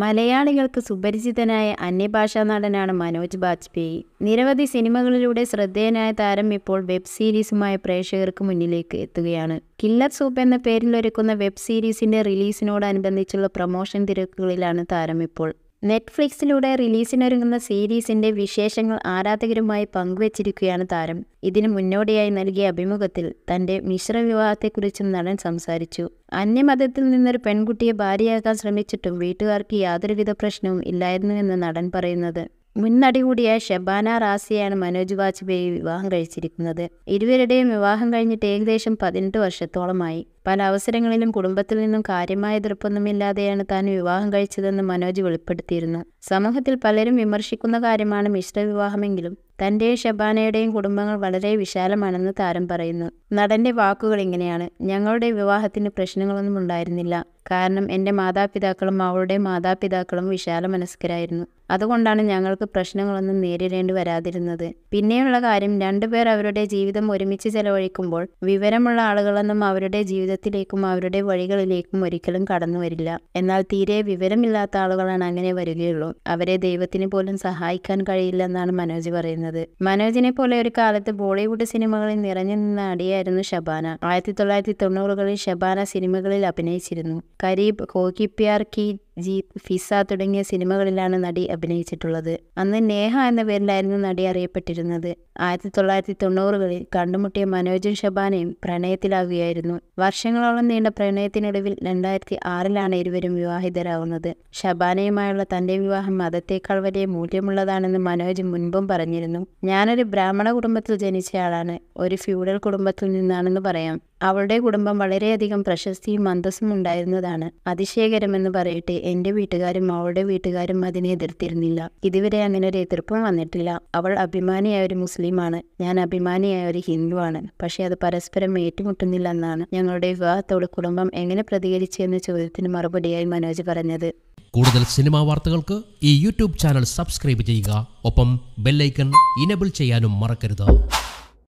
മലയാളികൾക്ക് സുപരിചിതനായ അന്യഭാഷാ നടനാണ് മനോജ് ബാജ്പേയി നിരവധി സിനിമകളിലൂടെ ശ്രദ്ധേയനായ താരം ഇപ്പോൾ വെബ് സീരീസുമായ പ്രേക്ഷകർക്ക് മുന്നിലേക്ക് എത്തുകയാണ് കില്ലർ സൂപ്പ് എന്ന പേരിൽ ഒരുക്കുന്ന വെബ് സീരീസിന്റെ റിലീസിനോടനുബന്ധിച്ചുള്ള പ്രൊമോഷൻ തിരക്കുകളിലാണ് താരം ഇപ്പോൾ നെറ്റ്ഫ്ലിക്സിലൂടെ റിലീസിനൊരുങ്ങുന്ന സീരീസിന്റെ വിശേഷങ്ങൾ ആരാധകരുമായി പങ്കുവച്ചിരിക്കുകയാണ് താരം ഇതിനു മുന്നോടിയായി നൽകിയ അഭിമുഖത്തിൽ തന്റെ വിവാഹത്തെക്കുറിച്ചും നടൻ സംസാരിച്ചു അന്യമതത്തിൽ നിന്നൊരു പെൺകുട്ടിയെ ഭാര്യയാക്കാൻ ശ്രമിച്ചിട്ടും വീട്ടുകാർക്ക് യാതൊരുവിധ പ്രശ്നവും ഇല്ലായിരുന്നുവെന്ന് നടൻ പറയുന്നത് കൂടിയ ഷബാന റാസിയാണ് മനോജ് വാജ്പേയി വിവാഹം കഴിച്ചിരിക്കുന്നത് ഇരുവരുടെയും വിവാഹം കഴിഞ്ഞിട്ട് ഏകദേശം പതിനെട്ട് വർഷത്തോളമായി പല അവസരങ്ങളിലും കുടുംബത്തിൽ നിന്നും കാര്യമായ എതിർപ്പൊന്നുമില്ലാതെയാണ് താൻ വിവാഹം കഴിച്ചതെന്ന് മനോജ് വെളിപ്പെടുത്തിയിരുന്നു സമൂഹത്തിൽ പലരും വിമർശിക്കുന്ന കാര്യമാണ് മിശ്ര വിവാഹമെങ്കിലും തന്റെയും ഷബാനയുടെയും കുടുംബങ്ങൾ വളരെ വിശാലമാണെന്ന് താരം പറയുന്നു നടന്റെ വാക്കുകൾ ഇങ്ങനെയാണ് ഞങ്ങളുടെ വിവാഹത്തിന് പ്രശ്നങ്ങളൊന്നും ഉണ്ടായിരുന്നില്ല കാരണം എൻ്റെ മാതാപിതാക്കളും അവളുടെ മാതാപിതാക്കളും വിശാല മനസ്കരായിരുന്നു അതുകൊണ്ടാണ് ഞങ്ങൾക്ക് പ്രശ്നങ്ങളൊന്നും നേരിടേണ്ടി വരാതിരുന്നത് പിന്നെയുള്ള കാര്യം രണ്ടുപേർ അവരുടെ ജീവിതം ഒരുമിച്ച് ചെലവഴിക്കുമ്പോൾ വിവരമുള്ള ആളുകളൊന്നും അവരുടെ ജീവിതത്തിലേക്കും അവരുടെ വഴികളിലേക്കും ഒരിക്കലും കടന്നു വരില്ല എന്നാൽ തീരെ വിവരമില്ലാത്ത ആളുകളാണ് അങ്ങനെ വരികയുള്ളൂ അവരെ ദൈവത്തിന് പോലും സഹായിക്കാൻ കഴിയില്ല എന്നാണ് മനോജ് പറയുന്നത് മനോജിനെ പോലെ ഒരു കാലത്ത് ബോളിവുഡ് സിനിമകളിൽ നിറഞ്ഞു നിന്ന നടിയായിരുന്നു ഷബാന ആയിരത്തി തൊള്ളായിരത്തി തൊണ്ണൂറുകളിൽ ഷബാന സിനിമകളിൽ അഭിനയിച്ചിരുന്നു കരീബ് കോക്കി പ്യാർ കി ജീപ്പ് ഫിസ തുടങ്ങിയ സിനിമകളിലാണ് നടി അഭിനയിച്ചിട്ടുള്ളത് അന്ന് നേഹ എന്ന പേരിലായിരുന്നു നടി അറിയപ്പെട്ടിരുന്നത് ആയിരത്തി തൊള്ളായിരത്തി തൊണ്ണൂറുകളിൽ കണ്ടുമുട്ടിയ മനോജൻ ഷബാനയും പ്രണയത്തിലാവുകയായിരുന്നു വർഷങ്ങളോളം നീണ്ട പ്രണയത്തിനൊടുവിൽ രണ്ടായിരത്തി ആറിലാണ് ഇരുവരും വിവാഹിതരാകുന്നത് ഷബാനയുമായുള്ള തന്റെ വിവാഹം മതത്തേക്കാൾ വലിയ മൂല്യമുള്ളതാണെന്ന് മനോജ് മുൻപും പറഞ്ഞിരുന്നു ഞാനൊരു ബ്രാഹ്മണ കുടുംബത്തിൽ ജനിച്ചയാളാണ് ഒരു ഫ്യൂഡൽ കുടുംബത്തിൽ നിന്നാണെന്ന് പറയാം അവളുടെ കുടുംബം വളരെയധികം പ്രശസ്തിയും അന്തസ്സും ഉണ്ടായിരുന്നതാണ് അതിശയകരമെന്ന് പറയട്ടെ എന്റെ വീട്ടുകാരും അവളുടെ വീട്ടുകാരും അതിനെ എതിർത്തിരുന്നില്ല ഇതുവരെ അങ്ങനെ ഒരു എതിർപ്പും വന്നിട്ടില്ല അവൾ അഭിമാനിയായ ഒരു മുസ്ലിമാണ് ഞാൻ അഭിമാനിയായ ഒരു ഹിന്ദുവാണ് പക്ഷേ അത് പരസ്പരം ഏറ്റുമുട്ടുന്നില്ലെന്നാണ് ഞങ്ങളുടെ വിവാഹത്തോട് കുടുംബം എങ്ങനെ പ്രതികരിച്ചെന്ന ചോദ്യത്തിന് മറുപടിയായി മനോജ് പറഞ്ഞത് കൂടുതൽ സിനിമാ വാർത്തകൾക്ക് ഈ യൂട്യൂബ് ചാനൽ സബ്സ്ക്രൈബ് ചെയ്യുക ഒപ്പം ബെല്ലൈക്കൺ ഇനബിൾ ചെയ്യാനും മറക്കരുത്